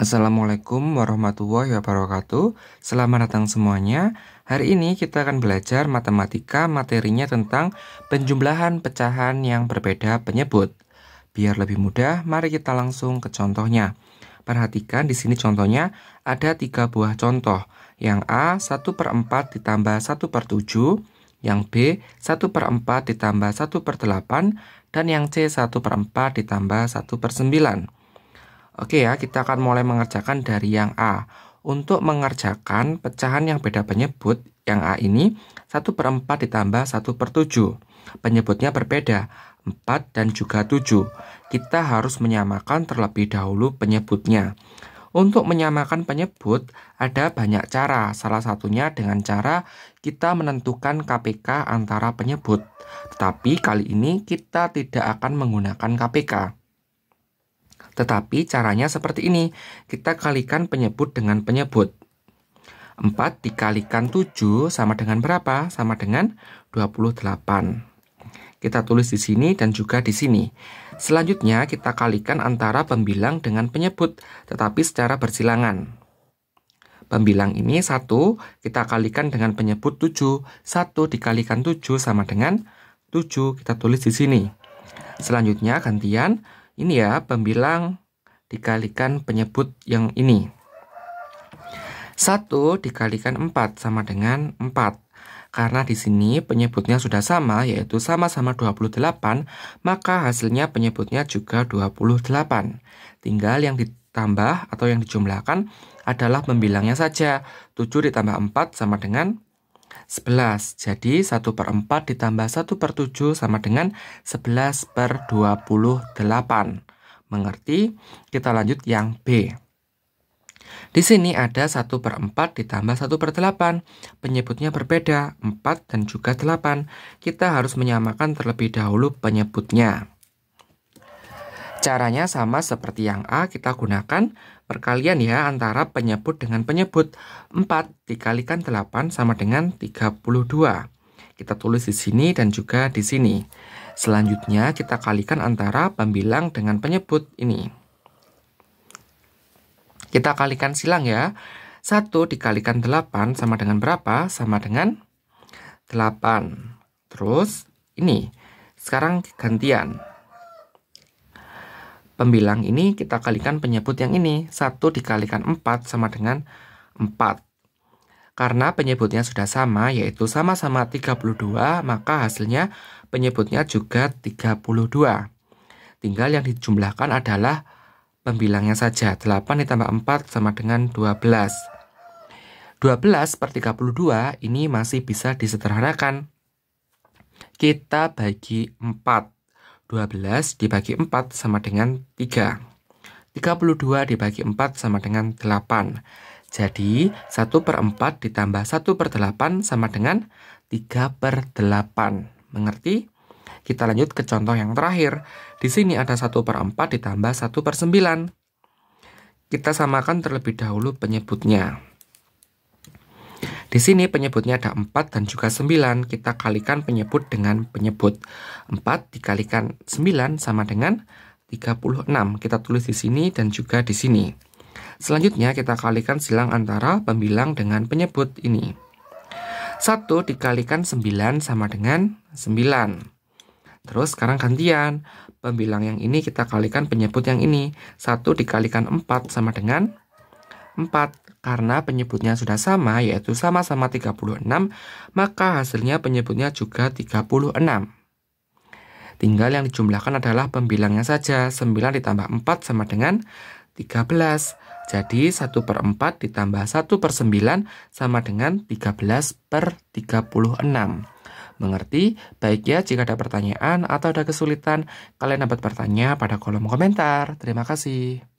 Assalamualaikum warahmatullahi wabarakatuh. Selamat datang semuanya. Hari ini kita akan belajar matematika materinya tentang penjumlahan pecahan yang berbeda penyebut. Biar lebih mudah, mari kita langsung ke contohnya. Perhatikan di sini contohnya ada tiga buah contoh. Yang A 1 per 4 ditambah 1 per 7, yang B 1 per 4 ditambah 1 per 8, dan yang C 1 per 4 ditambah 1 per 9. Oke ya, kita akan mulai mengerjakan dari yang A. Untuk mengerjakan pecahan yang beda penyebut, yang A ini 1 per 4 ditambah 1 per 7. Penyebutnya berbeda, 4 dan juga 7. Kita harus menyamakan terlebih dahulu penyebutnya. Untuk menyamakan penyebut, ada banyak cara. Salah satunya dengan cara kita menentukan KPK antara penyebut. Tetapi kali ini kita tidak akan menggunakan KPK. Tetapi caranya seperti ini. Kita kalikan penyebut dengan penyebut. 4 dikalikan 7 sama dengan berapa? Sama dengan 28. Kita tulis di sini dan juga di sini. Selanjutnya kita kalikan antara pembilang dengan penyebut, tetapi secara bersilangan. Pembilang ini 1, kita kalikan dengan penyebut 7. 1 dikalikan 7 sama dengan 7, kita tulis di sini. Selanjutnya gantian ini ya pembilang dikalikan penyebut yang ini. 1 dikalikan 4 sama dengan 4. Karena di sini penyebutnya sudah sama, yaitu sama-sama 28, maka hasilnya penyebutnya juga 28. Tinggal yang ditambah atau yang dijumlahkan adalah pembilangnya saja. 7 ditambah 4 sama dengan 11. Jadi 1 per 4 ditambah 1 per 7 sama dengan 11 per 28. Mengerti? Kita lanjut yang B. Di sini ada 1 per 4 ditambah 1 per 8. Penyebutnya berbeda, 4 dan juga 8. Kita harus menyamakan terlebih dahulu penyebutnya. Caranya sama seperti yang A, kita gunakan perkalian ya antara penyebut dengan penyebut. 4 dikalikan 8 sama dengan 32. Kita tulis di sini dan juga di sini. Selanjutnya kita kalikan antara pembilang dengan penyebut ini. Kita kalikan silang ya. 1 dikalikan 8 sama dengan berapa? Sama dengan 8. Terus ini. Sekarang gantian. Pembilang ini kita kalikan penyebut yang ini. 1 dikalikan 4 sama dengan 4. Karena penyebutnya sudah sama, yaitu sama-sama 32, maka hasilnya penyebutnya juga 32. Tinggal yang dijumlahkan adalah pembilangnya saja. 8 ditambah 4 sama dengan 12. 12 per 32 ini masih bisa disederhanakan. Kita bagi 4. 12 dibagi 4 sama dengan 3. 32 dibagi 4 sama dengan 8. Jadi 1 per 4 ditambah 1 per 8 sama dengan 3 per 8. Mengerti? Kita lanjut ke contoh yang terakhir. Di sini ada 1 per 4 ditambah 1 per 9. Kita samakan terlebih dahulu penyebutnya. Di sini penyebutnya ada 4 dan juga 9. Kita kalikan penyebut dengan penyebut. 4 dikalikan 9 sama dengan 36. Kita tulis di sini dan juga di sini. Selanjutnya kita kalikan silang antara pembilang dengan penyebut ini. 1 dikalikan 9 sama dengan 9. Terus sekarang gantian. Pembilang yang ini kita kalikan penyebut yang ini. 1 dikalikan 4 sama dengan 4. Karena penyebutnya sudah sama, yaitu sama-sama 36, maka hasilnya penyebutnya juga 36. Tinggal yang dijumlahkan adalah pembilangnya saja, 9 ditambah 4 sama dengan 13. Jadi 1 per 4 ditambah 1 per 9 sama dengan 13 per 36. Mengerti? Baik ya, jika ada pertanyaan atau ada kesulitan, kalian dapat bertanya pada kolom komentar. Terima kasih.